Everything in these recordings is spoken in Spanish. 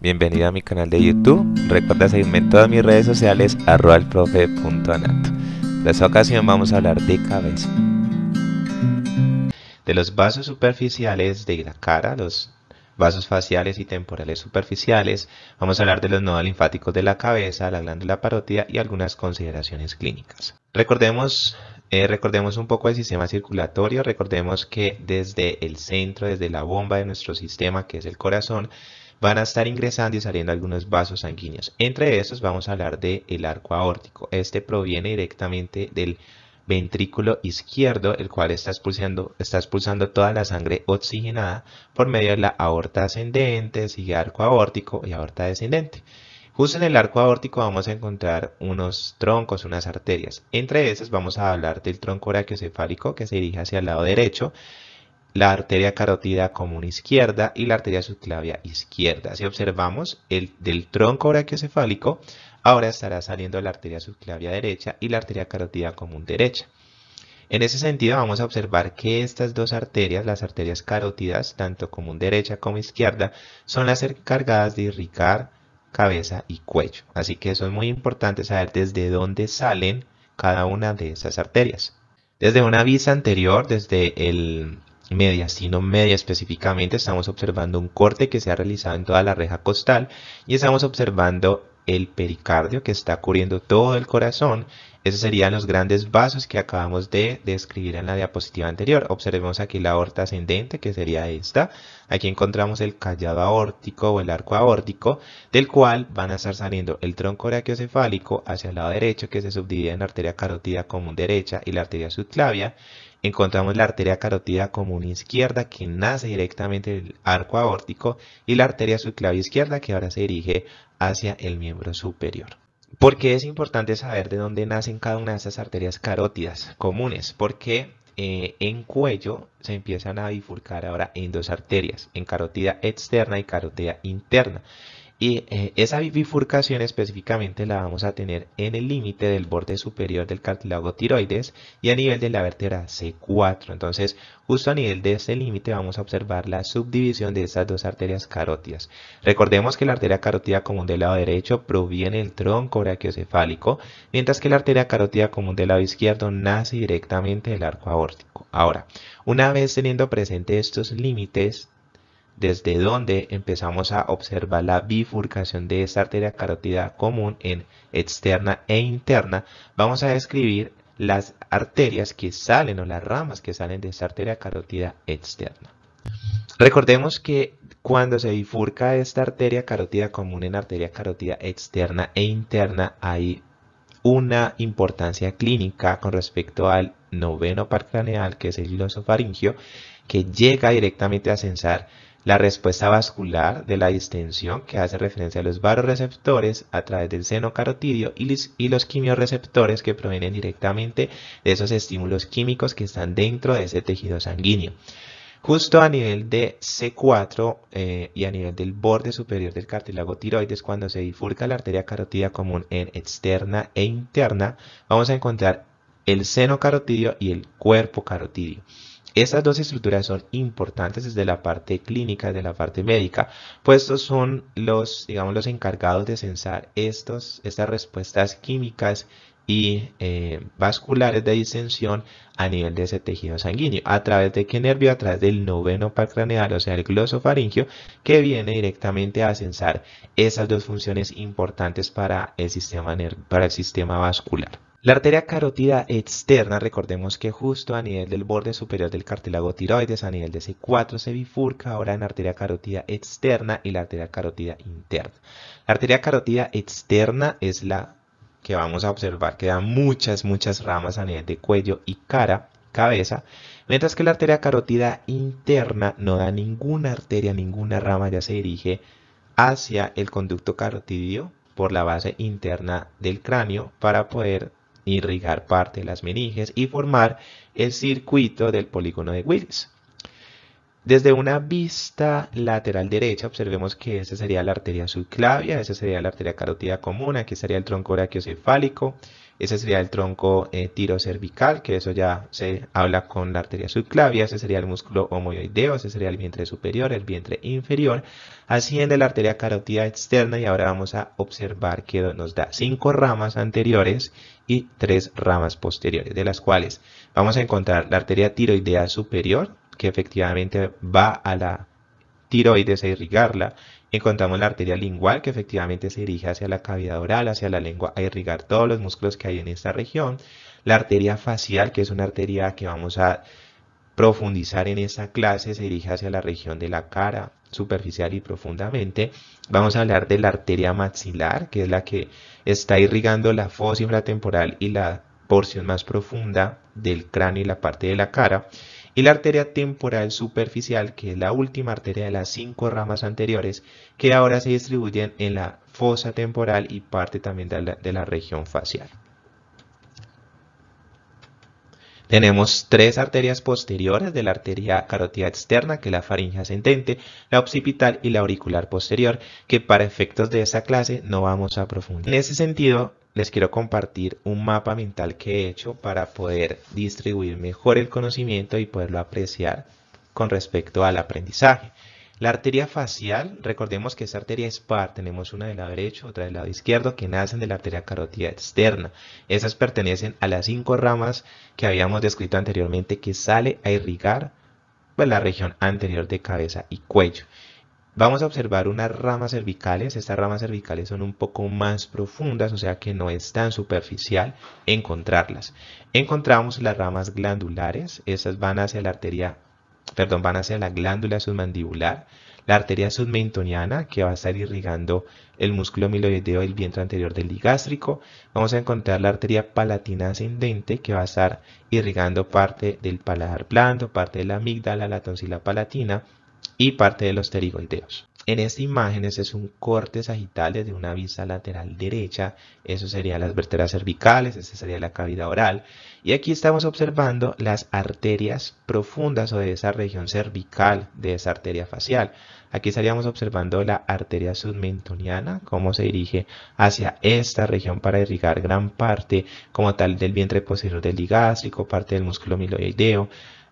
Bienvenido a mi canal de YouTube. Recuerda seguirme en todas mis redes sociales arrobalprofe.anato. En esta ocasión vamos a hablar de cabeza. De los vasos superficiales de la cara, los vasos faciales y temporales superficiales, vamos a hablar de los nodos linfáticos de la cabeza, la glándula parótida y algunas consideraciones clínicas. Recordemos, eh, recordemos un poco el sistema circulatorio, recordemos que desde el centro, desde la bomba de nuestro sistema, que es el corazón, van a estar ingresando y saliendo algunos vasos sanguíneos. Entre esos vamos a hablar del el arco aórtico. Este proviene directamente del ventrículo izquierdo, el cual está expulsando, está expulsando toda la sangre oxigenada por medio de la aorta ascendente, sigue arco aórtico y aorta descendente. Justo en el arco aórtico vamos a encontrar unos troncos, unas arterias. Entre esas vamos a hablar del tronco brachiocefálico que se dirige hacia el lado derecho la arteria carótida común izquierda y la arteria subclavia izquierda. Si observamos, el del tronco brachiocefálico ahora estará saliendo la arteria subclavia derecha y la arteria carótida común derecha. En ese sentido vamos a observar que estas dos arterias, las arterias carótidas, tanto común derecha como izquierda, son las cargadas de irrigar cabeza y cuello. Así que eso es muy importante saber desde dónde salen cada una de esas arterias. Desde una visa anterior, desde el media, sino media específicamente, estamos observando un corte que se ha realizado en toda la reja costal y estamos observando el pericardio que está cubriendo todo el corazón. Esos serían los grandes vasos que acabamos de describir en la diapositiva anterior. Observemos aquí la aorta ascendente, que sería esta. Aquí encontramos el callado aórtico o el arco aórtico, del cual van a estar saliendo el tronco brachiocefálico hacia el lado derecho, que se subdivide en la arteria carótida común derecha y la arteria subclavia encontramos la arteria carótida común izquierda que nace directamente del arco aórtico y la arteria subclavia izquierda que ahora se dirige hacia el miembro superior. ¿Por qué es importante saber de dónde nacen cada una de estas arterias carótidas comunes? Porque eh, en cuello se empiezan a bifurcar ahora en dos arterias, en carótida externa y carótida interna. Y eh, esa bifurcación específicamente la vamos a tener en el límite del borde superior del cartílago tiroides y a nivel de la vértebra C4. Entonces, justo a nivel de ese límite vamos a observar la subdivisión de esas dos arterias carótidas. Recordemos que la arteria carótida común del lado derecho proviene del tronco brachiocefálico, mientras que la arteria carótida común del lado izquierdo nace directamente del arco aórtico. Ahora, una vez teniendo presentes estos límites, desde donde empezamos a observar la bifurcación de esta arteria carótida común en externa e interna, vamos a describir las arterias que salen o las ramas que salen de esta arteria carótida externa. Recordemos que cuando se bifurca esta arteria carótida común en arteria carótida externa e interna hay una importancia clínica con respecto al noveno par craneal que es el faringio, que llega directamente a censar la respuesta vascular de la distensión que hace referencia a los baroreceptores a través del seno carotidio y los quimiorreceptores que provienen directamente de esos estímulos químicos que están dentro de ese tejido sanguíneo. Justo a nivel de C4 eh, y a nivel del borde superior del cartílago tiroides, cuando se bifurca la arteria carotida común en externa e interna, vamos a encontrar el seno carotidio y el cuerpo carotidio. Esas dos estructuras son importantes desde la parte clínica, desde la parte médica, estos pues son los, digamos, los encargados de censar estas respuestas químicas y eh, vasculares de distensión a nivel de ese tejido sanguíneo. ¿A través de qué nervio? A través del noveno par craneal, o sea, el glosofaringio, que viene directamente a censar esas dos funciones importantes para el sistema, para el sistema vascular. La arteria carótida externa, recordemos que justo a nivel del borde superior del cartílago tiroides, a nivel de C4, se bifurca ahora en arteria carótida externa y la arteria carótida interna. La arteria carótida externa es la que vamos a observar que da muchas, muchas ramas a nivel de cuello y cara, cabeza, mientras que la arteria carótida interna no da ninguna arteria, ninguna rama, ya se dirige hacia el conducto carotidio por la base interna del cráneo para poder irrigar parte de las meninges y formar el circuito del polígono de Willis. Desde una vista lateral derecha observemos que esa sería la arteria subclavia, esa sería la arteria carotida común, aquí sería el tronco brachiocefálico, ese sería el tronco eh, tirocervical, que eso ya se habla con la arteria subclavia, ese sería el músculo homoideo, ese sería el vientre superior, el vientre inferior, asciende la arteria carotida externa y ahora vamos a observar que nos da cinco ramas anteriores y tres ramas posteriores, de las cuales vamos a encontrar la arteria tiroidea superior, que efectivamente va a la tiroides a irrigarla. Encontramos la arteria lingual, que efectivamente se dirige hacia la cavidad oral, hacia la lengua, a irrigar todos los músculos que hay en esta región. La arteria facial, que es una arteria que vamos a profundizar en esa clase se dirige hacia la región de la cara, superficial y profundamente. Vamos a hablar de la arteria maxilar, que es la que está irrigando la fosa infratemporal y la porción más profunda del cráneo y la parte de la cara. Y la arteria temporal superficial, que es la última arteria de las cinco ramas anteriores, que ahora se distribuyen en la fosa temporal y parte también de la región facial. Tenemos tres arterias posteriores de la arteria carotida externa, que es la faringe ascendente, la occipital y la auricular posterior, que para efectos de esa clase no vamos a profundizar. En ese sentido, les quiero compartir un mapa mental que he hecho para poder distribuir mejor el conocimiento y poderlo apreciar con respecto al aprendizaje. La arteria facial, recordemos que esa arteria es par, tenemos una del lado derecho, otra del lado izquierdo, que nacen de la arteria carótida externa. Esas pertenecen a las cinco ramas que habíamos descrito anteriormente que sale a irrigar pues, la región anterior de cabeza y cuello. Vamos a observar unas ramas cervicales, estas ramas cervicales son un poco más profundas, o sea que no es tan superficial encontrarlas. Encontramos las ramas glandulares, esas van hacia la arteria perdón, van ser la glándula submandibular, la arteria submentoniana que va a estar irrigando el músculo amiloideo del vientre anterior del digástrico. Vamos a encontrar la arteria palatina ascendente que va a estar irrigando parte del paladar blando, parte de la amígdala, la tonsila palatina y parte de los pterigoideos. En esta imagen, es un corte sagital de una vista lateral derecha, eso serían las vértebras cervicales, esa sería la cavidad oral, y aquí estamos observando las arterias profundas o de esa región cervical, de esa arteria facial. Aquí estaríamos observando la arteria submentoniana, cómo se dirige hacia esta región para irrigar gran parte como tal del vientre posterior del ligástrico, parte del músculo miloideo,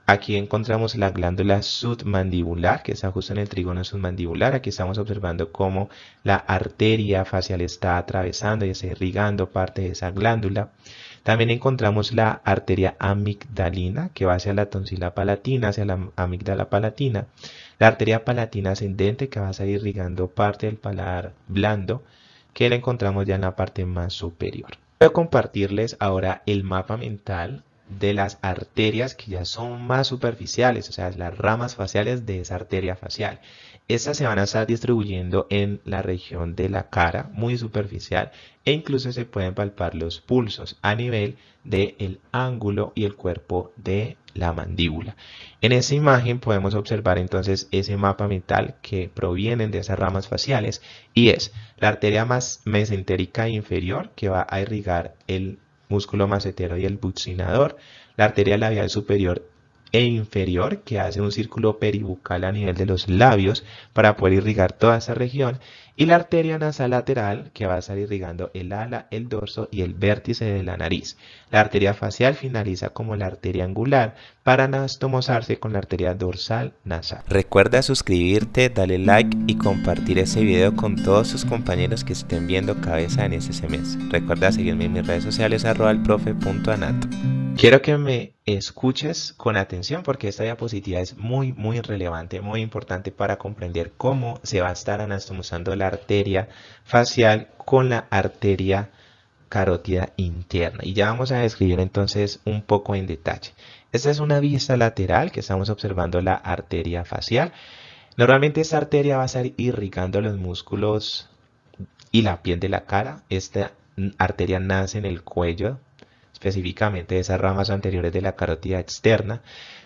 Aquí encontramos la glándula submandibular, que está justo en el trigono submandibular. Aquí estamos observando cómo la arteria facial está atravesando y está irrigando parte de esa glándula. También encontramos la arteria amigdalina, que va hacia la tonsila palatina, hacia la amígdala palatina. La arteria palatina ascendente, que va a estar irrigando parte del paladar blando, que la encontramos ya en la parte más superior. Voy a compartirles ahora el mapa mental de las arterias que ya son más superficiales, o sea, las ramas faciales de esa arteria facial. Estas se van a estar distribuyendo en la región de la cara, muy superficial, e incluso se pueden palpar los pulsos a nivel del ángulo y el cuerpo de la mandíbula. En esa imagen podemos observar entonces ese mapa mental que provienen de esas ramas faciales y es la arteria más mesentérica inferior que va a irrigar el músculo macetero y el buccinador, la arteria labial superior e inferior que hace un círculo peribucal a nivel de los labios para poder irrigar toda esa región y la arteria nasal lateral que va a salir irrigando el ala, el dorso y el vértice de la nariz. La arteria facial finaliza como la arteria angular para anastomosarse con la arteria dorsal nasal. Recuerda suscribirte, darle like y compartir ese video con todos sus compañeros que estén viendo cabeza en este semestre. Recuerda seguirme en mis redes sociales arroba Quiero que me escuches con atención porque esta diapositiva es muy, muy relevante, muy importante para comprender cómo se va a estar anastomizando la arteria facial con la arteria carótida interna. Y ya vamos a describir entonces un poco en detalle. Esta es una vista lateral que estamos observando la arteria facial. Normalmente esta arteria va a estar irrigando los músculos y la piel de la cara. Esta arteria nace en el cuello específicamente esas ramas anteriores de la carótida externa,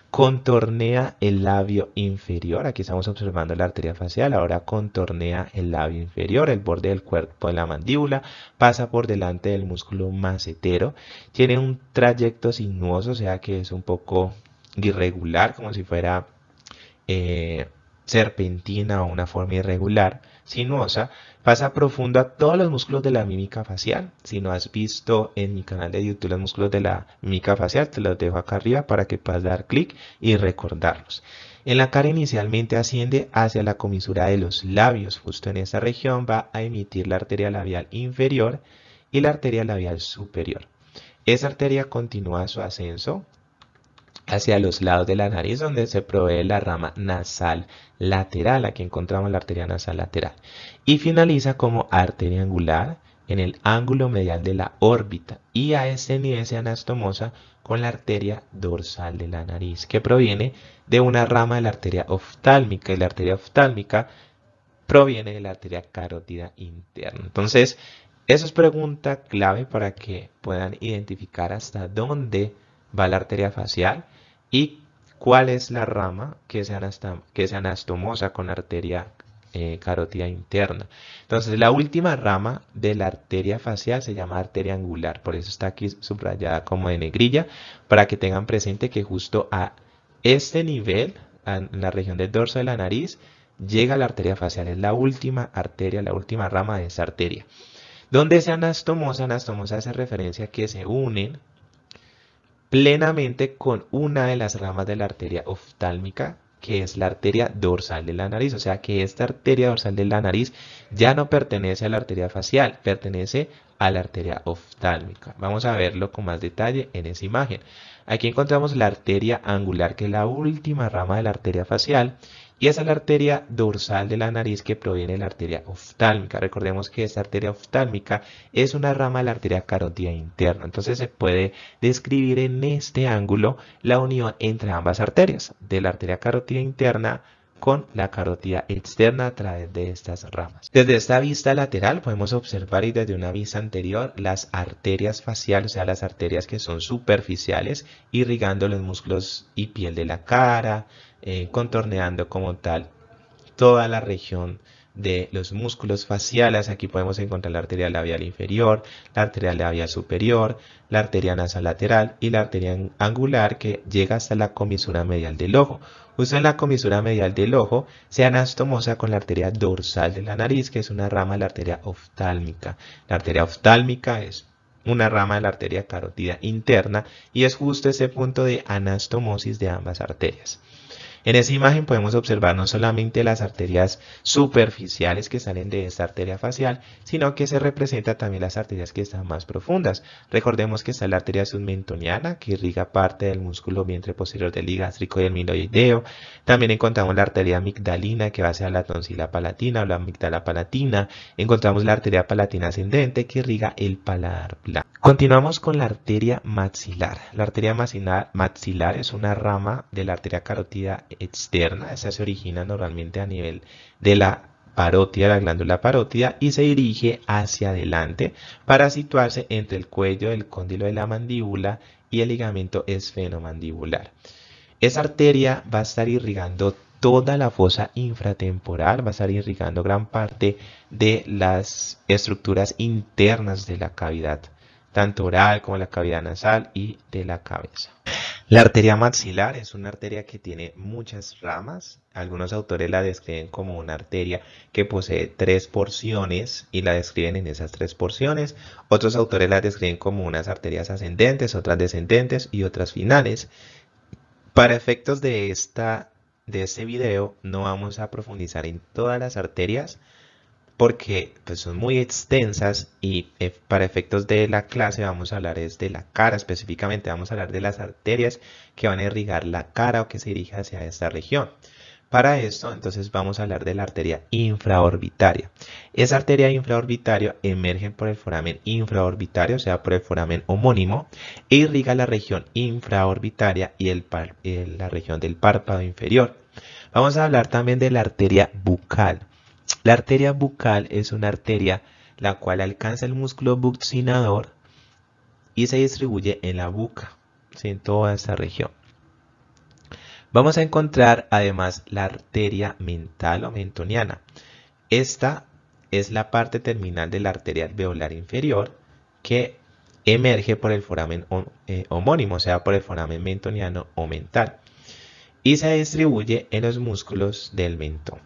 contornea el labio inferior, aquí estamos observando la arteria facial, ahora contornea el labio inferior, el borde del cuerpo de la mandíbula, pasa por delante del músculo macetero, tiene un trayecto sinuoso, o sea que es un poco irregular, como si fuera... Eh, serpentina o una forma irregular, sinuosa, pasa profundo a todos los músculos de la mímica facial. Si no has visto en mi canal de YouTube los músculos de la mímica facial, te los dejo acá arriba para que puedas dar clic y recordarlos. En la cara inicialmente asciende hacia la comisura de los labios. Justo en esa región va a emitir la arteria labial inferior y la arteria labial superior. Esa arteria continúa su ascenso hacia los lados de la nariz donde se provee la rama nasal lateral, aquí encontramos la arteria nasal lateral, y finaliza como arteria angular en el ángulo medial de la órbita y a ese nivel se anastomosa con la arteria dorsal de la nariz, que proviene de una rama de la arteria oftálmica y la arteria oftálmica proviene de la arteria carótida interna. Entonces, esa es pregunta clave para que puedan identificar hasta dónde va la arteria facial ¿Y cuál es la rama que es, anastomosa con arteria eh, carotida interna? Entonces, la última rama de la arteria facial se llama arteria angular, por eso está aquí subrayada como de negrilla, para que tengan presente que justo a este nivel, en la región del dorso de la nariz, llega la arteria facial, es la última arteria, la última rama de esa arteria. ¿Dónde se anastomosa? Anastomosa hace referencia a que se unen plenamente con una de las ramas de la arteria oftálmica, que es la arteria dorsal de la nariz. O sea que esta arteria dorsal de la nariz ya no pertenece a la arteria facial, pertenece a la arteria oftálmica. Vamos a verlo con más detalle en esa imagen. Aquí encontramos la arteria angular, que es la última rama de la arteria facial, y esa es la arteria dorsal de la nariz que proviene de la arteria oftálmica. Recordemos que esta arteria oftálmica es una rama de la arteria carotida interna. Entonces se puede describir en este ángulo la unión entre ambas arterias, de la arteria carotida interna con la carotida externa a través de estas ramas. Desde esta vista lateral podemos observar y desde una vista anterior las arterias faciales, o sea las arterias que son superficiales, irrigando los músculos y piel de la cara, eh, contorneando como tal toda la región de los músculos faciales. Aquí podemos encontrar la arteria labial inferior, la arteria labial superior, la arteria nasal lateral y la arteria angular que llega hasta la comisura medial del ojo. Justo en la comisura medial del ojo se anastomosa con la arteria dorsal de la nariz, que es una rama de la arteria oftálmica. La arteria oftálmica es una rama de la arteria carotida interna y es justo ese punto de anastomosis de ambas arterias. En esa imagen podemos observar no solamente las arterias superficiales que salen de esta arteria facial, sino que se representa también las arterias que están más profundas. Recordemos que está la arteria submentoniana que irriga parte del músculo vientre posterior del ligástrico y el miloideo. También encontramos la arteria amigdalina que va hacia la tonsila palatina o la amigdala palatina. Encontramos la arteria palatina ascendente que irriga el paladar blanco. Continuamos con la arteria maxilar. La arteria maxilar, maxilar es una rama de la arteria carótida externa, esa se origina normalmente a nivel de la parótida, la glándula parótida, y se dirige hacia adelante para situarse entre el cuello del cóndilo de la mandíbula y el ligamento esfenomandibular. Esa arteria va a estar irrigando toda la fosa infratemporal, va a estar irrigando gran parte de las estructuras internas de la cavidad, tanto oral como la cavidad nasal y de la cabeza. La arteria maxilar es una arteria que tiene muchas ramas. Algunos autores la describen como una arteria que posee tres porciones y la describen en esas tres porciones. Otros autores la describen como unas arterias ascendentes, otras descendentes y otras finales. Para efectos de, esta, de este video no vamos a profundizar en todas las arterias, porque pues, son muy extensas y eh, para efectos de la clase vamos a hablar es de la cara específicamente, vamos a hablar de las arterias que van a irrigar la cara o que se dirige hacia esta región. Para esto, entonces vamos a hablar de la arteria infraorbitaria. Esa arteria infraorbitaria emerge por el foramen infraorbitario, o sea, por el foramen homónimo, e irriga la región infraorbitaria y el eh, la región del párpado inferior. Vamos a hablar también de la arteria bucal. La arteria bucal es una arteria la cual alcanza el músculo buccinador y se distribuye en la buca, en toda esta región. Vamos a encontrar además la arteria mental o mentoniana. Esta es la parte terminal de la arteria alveolar inferior que emerge por el foramen eh, homónimo, o sea, por el foramen mentoniano o mental, y se distribuye en los músculos del mentón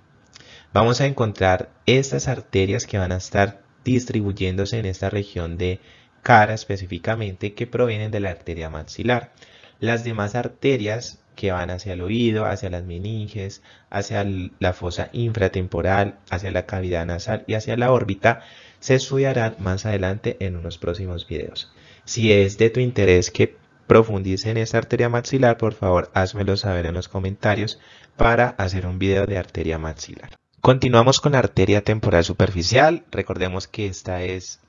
vamos a encontrar estas arterias que van a estar distribuyéndose en esta región de cara específicamente que provienen de la arteria maxilar. Las demás arterias que van hacia el oído, hacia las meninges, hacia la fosa infratemporal, hacia la cavidad nasal y hacia la órbita, se estudiarán más adelante en unos próximos videos. Si es de tu interés que profundice en esta arteria maxilar, por favor házmelo saber en los comentarios para hacer un video de arteria maxilar. Continuamos con la arteria temporal superficial. Recordemos que esta es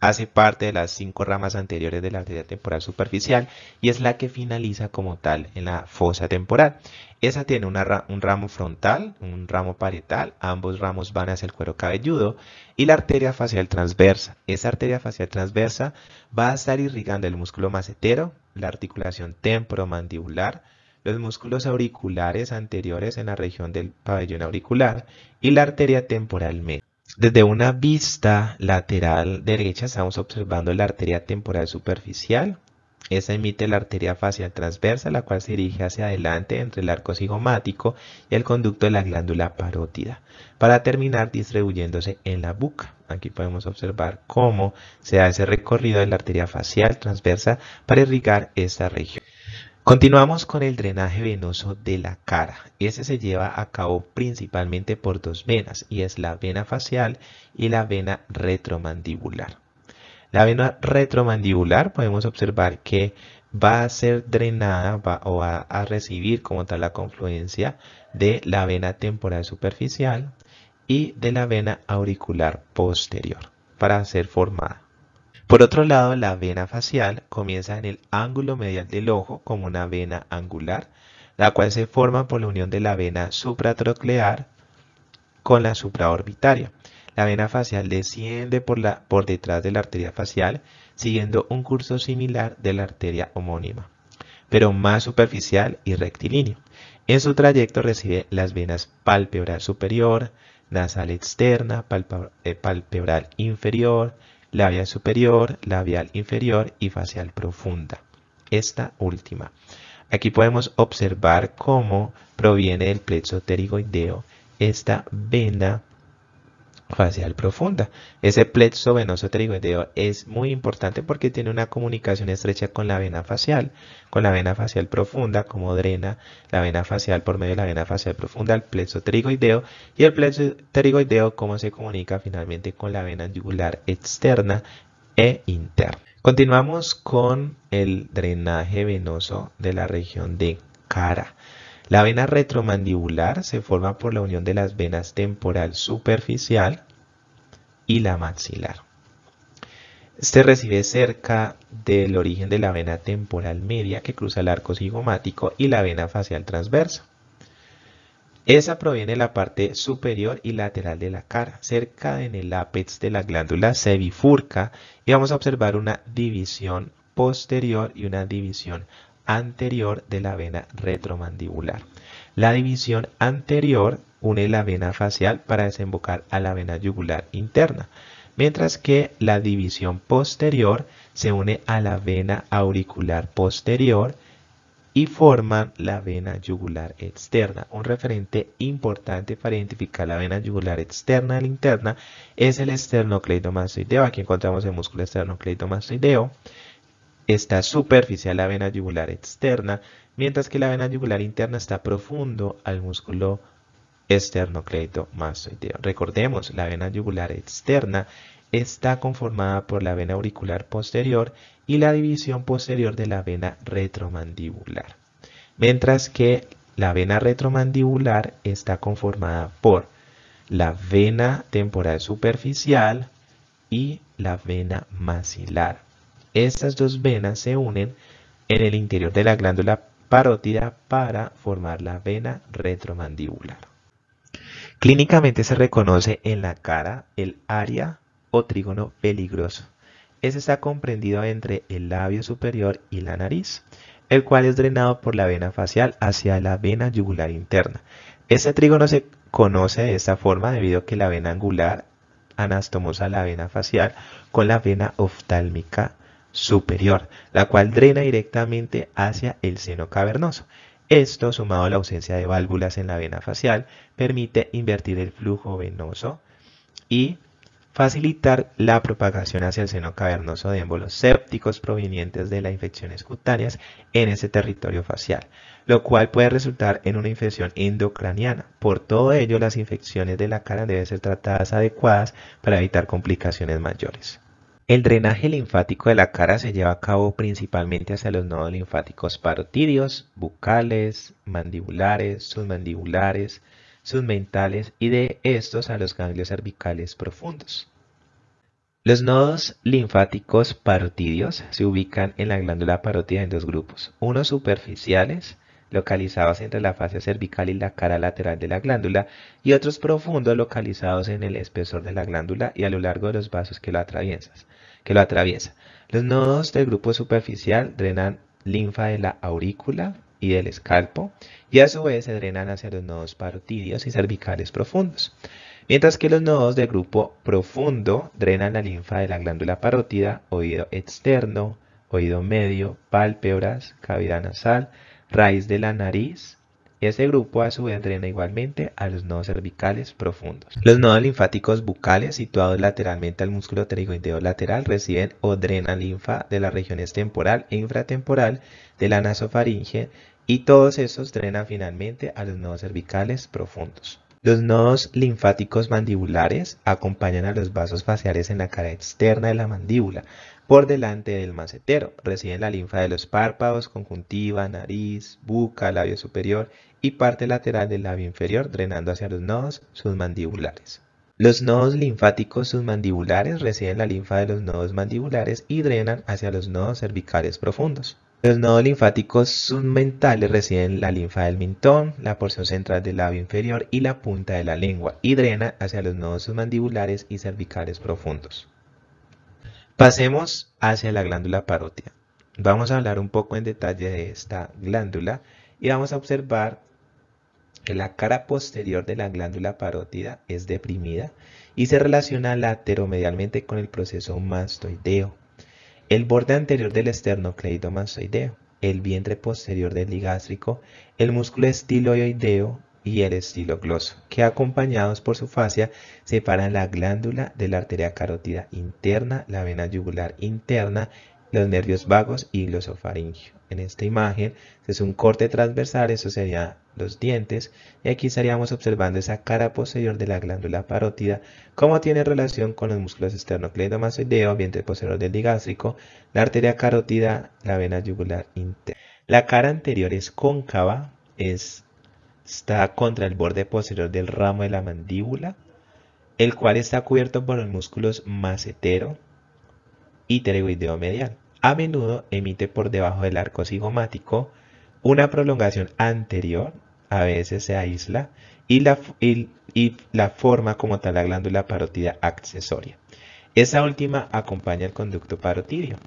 hace parte de las cinco ramas anteriores de la arteria temporal superficial y es la que finaliza como tal en la fosa temporal. Esa tiene un ramo frontal, un ramo parietal, ambos ramos van hacia el cuero cabelludo y la arteria facial transversa. Esa arteria facial transversa va a estar irrigando el músculo macetero, la articulación temporomandibular, los músculos auriculares anteriores en la región del pabellón auricular y la arteria temporal media. Desde una vista lateral derecha estamos observando la arteria temporal superficial. Esa emite la arteria facial transversa, la cual se dirige hacia adelante entre el arco cigomático y el conducto de la glándula parótida, para terminar distribuyéndose en la boca. Aquí podemos observar cómo se hace recorrido de la arteria facial transversa para irrigar esta región. Continuamos con el drenaje venoso de la cara. Ese se lleva a cabo principalmente por dos venas y es la vena facial y la vena retromandibular. La vena retromandibular podemos observar que va a ser drenada o va a recibir como tal la confluencia de la vena temporal superficial y de la vena auricular posterior para ser formada. Por otro lado, la vena facial comienza en el ángulo medial del ojo como una vena angular, la cual se forma por la unión de la vena supratroclear con la supraorbitaria. La vena facial desciende por, por detrás de la arteria facial, siguiendo un curso similar de la arteria homónima, pero más superficial y rectilíneo. En su trayecto recibe las venas palpebral superior, nasal externa, eh, palpebral inferior, labial superior, labial inferior y facial profunda. Esta última. Aquí podemos observar cómo proviene del plexo pterigoideo esta vena facial profunda. Ese plexo venoso trigoideo es muy importante porque tiene una comunicación estrecha con la vena facial, con la vena facial profunda, como drena la vena facial por medio de la vena facial profunda, el plexo trigoideo, y el plexo trigoideo, cómo se comunica finalmente con la vena jugular externa e interna. Continuamos con el drenaje venoso de la región de cara. La vena retromandibular se forma por la unión de las venas temporal superficial y la maxilar. Se este recibe cerca del origen de la vena temporal media que cruza el arco cigomático y la vena facial transversa. Esa proviene de la parte superior y lateral de la cara, cerca en el ápex de la glándula se bifurca y vamos a observar una división posterior y una división anterior de la vena retromandibular. La división anterior une la vena facial para desembocar a la vena yugular interna, mientras que la división posterior se une a la vena auricular posterior y forman la vena yugular externa. Un referente importante para identificar la vena yugular externa e la interna es el esternocleidomastoideo. Aquí encontramos el músculo esternocleidomastoideo está superficial la vena yugular externa, mientras que la vena yugular interna está profundo al músculo esternocleidomastoideo. Recordemos, la vena yugular externa está conformada por la vena auricular posterior y la división posterior de la vena retromandibular. Mientras que la vena retromandibular está conformada por la vena temporal superficial y la vena macilar. Estas dos venas se unen en el interior de la glándula parótida para formar la vena retromandibular. Clínicamente se reconoce en la cara el área o trígono peligroso. Este está comprendido entre el labio superior y la nariz, el cual es drenado por la vena facial hacia la vena yugular interna. Este trígono se conoce de esta forma debido a que la vena angular anastomosa la vena facial con la vena oftálmica superior, la cual drena directamente hacia el seno cavernoso. Esto, sumado a la ausencia de válvulas en la vena facial, permite invertir el flujo venoso y facilitar la propagación hacia el seno cavernoso de émbolos sépticos provenientes de las infecciones cutáneas en ese territorio facial, lo cual puede resultar en una infección endocraniana. Por todo ello, las infecciones de la cara deben ser tratadas adecuadas para evitar complicaciones mayores. El drenaje linfático de la cara se lleva a cabo principalmente hacia los nodos linfáticos parotídeos, bucales, mandibulares, submandibulares, submentales y de estos a los ganglios cervicales profundos. Los nodos linfáticos parotídeos se ubican en la glándula parotida en dos grupos, unos superficiales localizados entre la fase cervical y la cara lateral de la glándula, y otros profundos localizados en el espesor de la glándula y a lo largo de los vasos que lo, atraviesan, que atraviesa. Los nodos del grupo superficial drenan linfa de la aurícula y del escalpo, y a su vez se drenan hacia los nodos parotidios y cervicales profundos mientras que los nodos del grupo profundo drenan la linfa de la glándula parótida, oído externo, oído medio, pálpebras, cavidad nasal, raíz de la nariz. Este grupo a su vez drena igualmente a los nodos cervicales profundos. Los nodos linfáticos bucales situados lateralmente al músculo pterigoideo lateral reciben o drena linfa de las regiones temporal e infratemporal de la nasofaringe y todos esos drenan finalmente a los nodos cervicales profundos. Los nodos linfáticos mandibulares acompañan a los vasos faciales en la cara externa de la mandíbula, por delante del macetero. Reciben la linfa de los párpados, conjuntiva, nariz, buca, labio superior y parte lateral del labio inferior, drenando hacia los nodos submandibulares. Los nodos linfáticos submandibulares reciben la linfa de los nodos mandibulares y drenan hacia los nodos cervicales profundos. Los nodos linfáticos submentales reciben la linfa del mintón, la porción central del labio inferior y la punta de la lengua y drena hacia los nodos submandibulares y cervicales profundos. Pasemos hacia la glándula parótida. Vamos a hablar un poco en detalle de esta glándula y vamos a observar que la cara posterior de la glándula parótida es deprimida y se relaciona lateromedialmente con el proceso mastoideo, el borde anterior del esternocleidomastoideo, el vientre posterior del ligástrico, el músculo estiloideo y el estilo gloso, que acompañados por su fascia separan la glándula de la arteria carótida interna, la vena yugular interna, los nervios vagos y glosofaringio. En esta imagen es un corte transversal, eso sería los dientes, y aquí estaríamos observando esa cara posterior de la glándula parótida, cómo tiene relación con los músculos esternocleidomastoideo, vientre posterior del digástrico, la arteria carótida, la vena yugular interna. La cara anterior es cóncava, es está contra el borde posterior del ramo de la mandíbula, el cual está cubierto por los músculos macetero y pterigoideo medial. A menudo emite por debajo del arco cigomático una prolongación anterior, a veces se aísla, y la, forma como tal la glándula parotida accesoria. Esa última acompaña el conducto parotidio.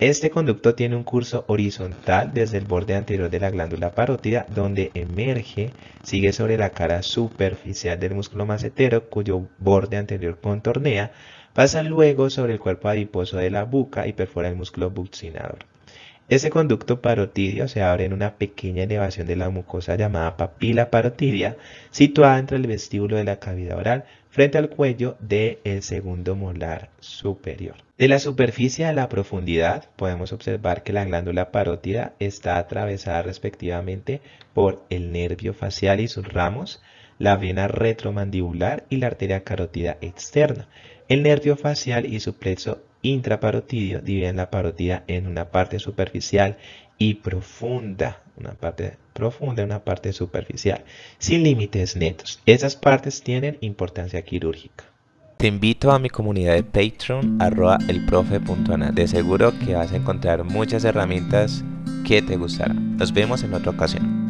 Este conducto tiene un curso horizontal desde el borde anterior de la glándula parótida, donde emerge, sigue sobre la cara superficial del músculo macetero, cuyo borde anterior contornea, pasa luego sobre el cuerpo adiposo de la buca y perfora el músculo buccinador. Este conducto parotidio se abre en una pequeña elevación de la mucosa llamada papila parotidia, situada entre el vestíbulo de la cavidad oral, frente al cuello del segundo molar superior. De la superficie a la profundidad podemos observar que la glándula parótida está atravesada respectivamente por el nervio facial y sus ramos, la vena retromandibular y la arteria carótida externa. El nervio facial y su plexo intraparotidio dividen la parótida en una parte superficial y profunda una parte profunda y una parte superficial, sin límites netos. Esas partes tienen importancia quirúrgica. Te invito a mi comunidad de Patreon, arroba elprofe.ana. De seguro que vas a encontrar muchas herramientas que te gustarán. Nos vemos en otra ocasión.